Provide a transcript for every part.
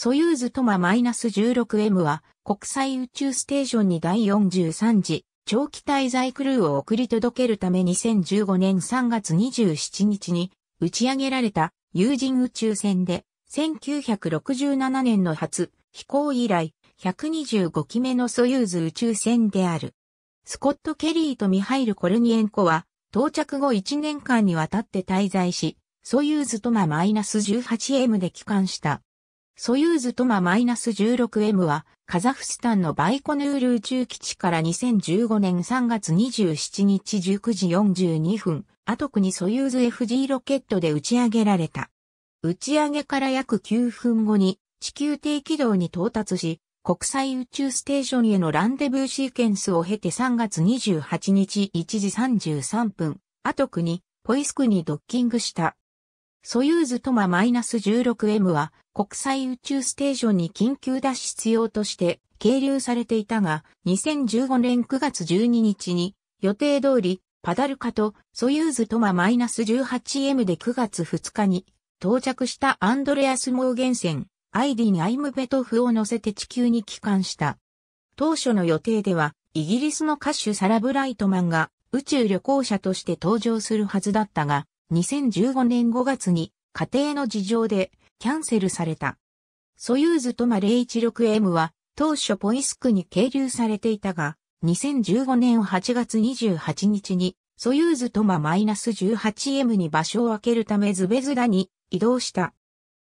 ソユーズトマ -16M は国際宇宙ステーションに第43次長期滞在クルーを送り届けるため2015年3月27日に打ち上げられた有人宇宙船で1967年の初飛行以来125機目のソユーズ宇宙船である。スコット・ケリーとミハイル・コルニエンコは到着後1年間にわたって滞在し、ソユーズトマ -18M で帰還した。ソユーズトマ -16M は、カザフスタンのバイコヌール宇宙基地から2015年3月27日19時42分、アトクにソユーズ FG ロケットで打ち上げられた。打ち上げから約9分後に地球低軌道に到達し、国際宇宙ステーションへのランデブーシーケンスを経て3月28日1時33分、アトクにポイスクにドッキングした。ソユーズトマ -16M は国際宇宙ステーションに緊急脱出用として係留されていたが、2015年9月12日に予定通りパダルカとソユーズトマ -18M で9月2日に到着したアンドレアスモーゲンン、アイディン・アイムベトフを乗せて地球に帰還した。当初の予定ではイギリスの歌手サラ・ブライトマンが宇宙旅行者として登場するはずだったが、2015年5月に家庭の事情でキャンセルされた。ソユーズトマ 016M は当初ポイスクに係留されていたが、2015年8月28日にソユーズトマ -18M に場所を空けるためズベズダに移動した。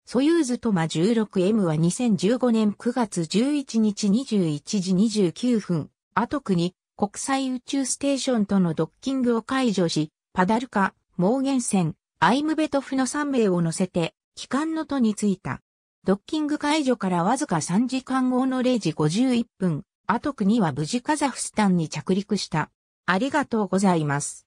ソユーズトマ 16M は2015年9月11日21時29分、アトクに国際宇宙ステーションとのドッキングを解除し、パダルカ、毛言船、アイムベトフの3名を乗せて、帰還の途に着いた。ドッキング解除からわずか3時間後の0時51分、アトクには無事カザフスタンに着陸した。ありがとうございます。